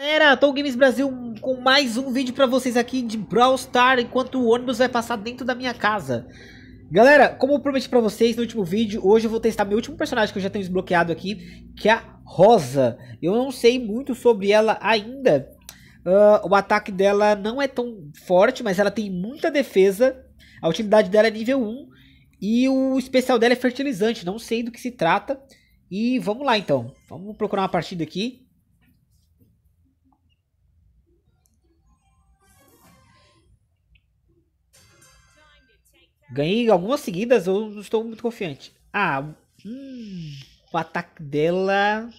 Galera, Tom Games Brasil com mais um vídeo pra vocês aqui de Brawl Star, enquanto o ônibus vai passar dentro da minha casa. Galera, como eu prometi pra vocês no último vídeo, hoje eu vou testar meu último personagem que eu já tenho desbloqueado aqui, que é a Rosa. Eu não sei muito sobre ela ainda, uh, o ataque dela não é tão forte, mas ela tem muita defesa, a utilidade dela é nível 1, e o especial dela é fertilizante, não sei do que se trata. E vamos lá então, vamos procurar uma partida aqui. Ganhei algumas seguidas, eu não estou muito confiante. Ah, hum, o ataque dela.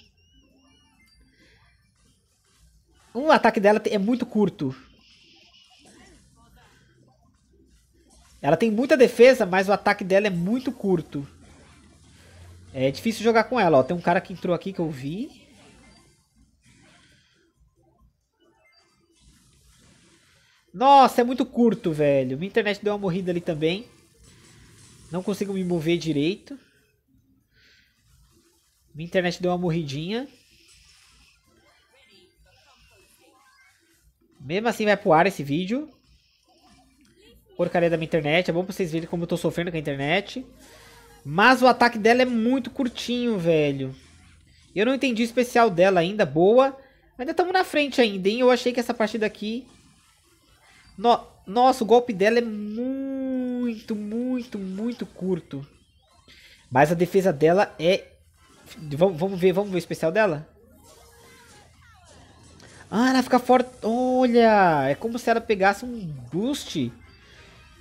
O ataque dela é muito curto. Ela tem muita defesa, mas o ataque dela é muito curto. É difícil jogar com ela, ó. Tem um cara que entrou aqui que eu vi. Nossa, é muito curto, velho. Minha internet deu uma morrida ali também. Não consigo me mover direito. Minha internet deu uma morridinha. Mesmo assim vai pro ar esse vídeo. Porcaria da minha internet. É bom pra vocês verem como eu tô sofrendo com a internet. Mas o ataque dela é muito curtinho, velho. Eu não entendi o especial dela ainda. Boa. Ainda estamos na frente ainda, hein? Eu achei que essa partida aqui... No... Nossa, o golpe dela é muito, muito muito, muito curto. Mas a defesa dela é... Vamos, vamos ver, vamos ver o especial dela? Ah, ela fica forte. Olha, é como se ela pegasse um boost.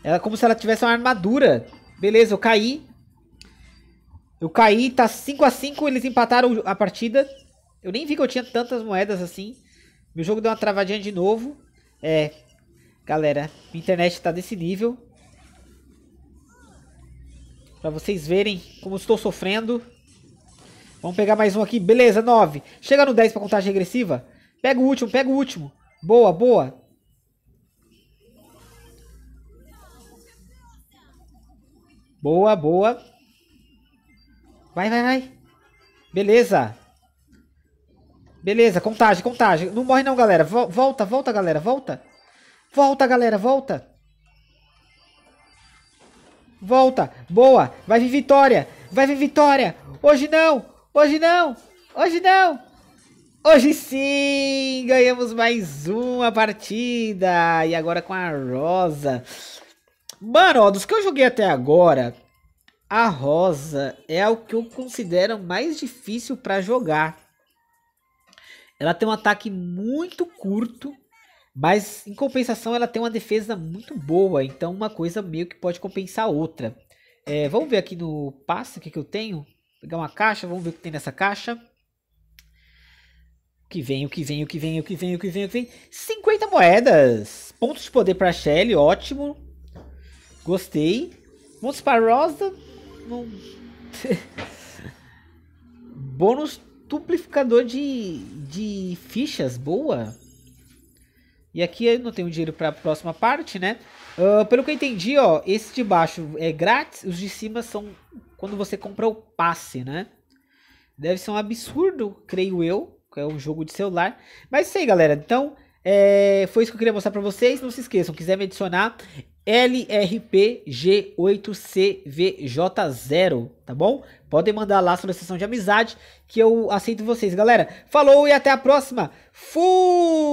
Ela é como se ela tivesse uma armadura. Beleza, eu caí. Eu caí, tá 5 a 5 eles empataram a partida. Eu nem vi que eu tinha tantas moedas assim. Meu jogo deu uma travadinha de novo. É, galera, minha internet tá desse nível. Pra vocês verem como estou sofrendo. Vamos pegar mais um aqui. Beleza, 9. Chega no 10 pra contagem regressiva. Pega o último, pega o último. Boa, boa. Boa, boa. Vai, vai, vai. Beleza. Beleza, contagem, contagem. Não morre não, galera. Volta, volta, galera, volta. Volta, galera, volta. Volta! Boa! Vai vir vitória! Vai vir vitória! Hoje não! Hoje não! Hoje não! Hoje sim! Ganhamos mais uma partida! E agora com a Rosa. Mano, ó, dos que eu joguei até agora, a Rosa é o que eu considero mais difícil para jogar. Ela tem um ataque muito curto mas em compensação ela tem uma defesa muito boa, então uma coisa meio que pode compensar a outra. É, vamos ver aqui no passe o que, que eu tenho. pegar uma caixa, vamos ver o que tem nessa caixa. O que vem, o que vem, o que vem, o que vem, o que vem, o que vem. 50 moedas! Pontos de poder para Shelly, ótimo. Gostei. Pontos para Rosa. Não... Bônus duplificador de, de fichas, boa. E aqui eu não tenho dinheiro para a próxima parte, né? Uh, pelo que eu entendi, ó, esse de baixo é grátis, os de cima são quando você compra o passe, né? Deve ser um absurdo, creio eu, que é um jogo de celular. Mas isso aí, galera. Então, é, foi isso que eu queria mostrar para vocês. Não se esqueçam, quiser me adicionar, LRPG8CVJ0, tá bom? Podem mandar lá sobre a seção de amizade que eu aceito vocês, galera. Falou e até a próxima. Fui!